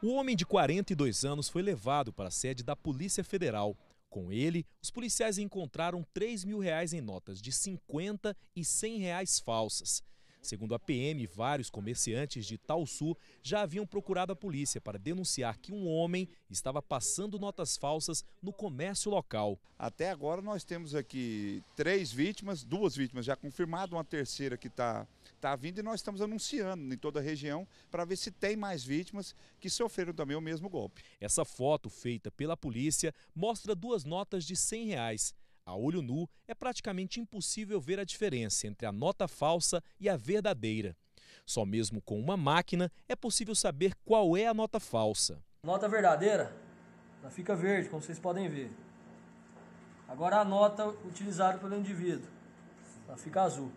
O homem de 42 anos foi levado para a sede da Polícia Federal. Com ele, os policiais encontraram 3 mil reais em notas de 50 e 100 reais falsas. Segundo a PM, vários comerciantes de Talsu já haviam procurado a polícia para denunciar que um homem estava passando notas falsas no comércio local. Até agora nós temos aqui três vítimas, duas vítimas já confirmadas, uma terceira que está tá vindo e nós estamos anunciando em toda a região para ver se tem mais vítimas que sofreram também o mesmo golpe. Essa foto feita pela polícia mostra duas notas de 100 reais. A olho nu, é praticamente impossível ver a diferença entre a nota falsa e a verdadeira. Só mesmo com uma máquina é possível saber qual é a nota falsa. Nota verdadeira, ela fica verde, como vocês podem ver. Agora a nota utilizada pelo indivíduo, ela fica azul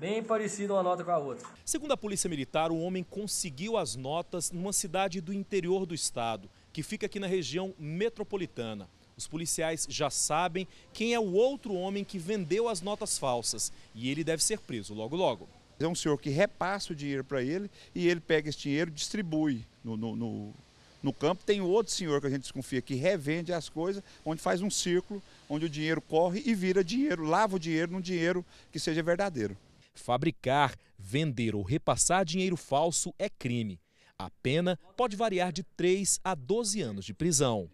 bem parecida uma nota com a outra. Segundo a Polícia Militar, o homem conseguiu as notas numa cidade do interior do estado, que fica aqui na região metropolitana. Os policiais já sabem quem é o outro homem que vendeu as notas falsas e ele deve ser preso logo logo. É um senhor que repassa o dinheiro para ele e ele pega esse dinheiro e distribui no, no, no, no, campo. Tem outro senhor que a gente desconfia que revende as coisas, onde faz um círculo, onde o dinheiro corre e vira dinheiro, lava o dinheiro num dinheiro que seja verdadeiro. Fabricar, vender ou repassar dinheiro falso é crime. A pena pode variar de 3 a 12 anos de prisão.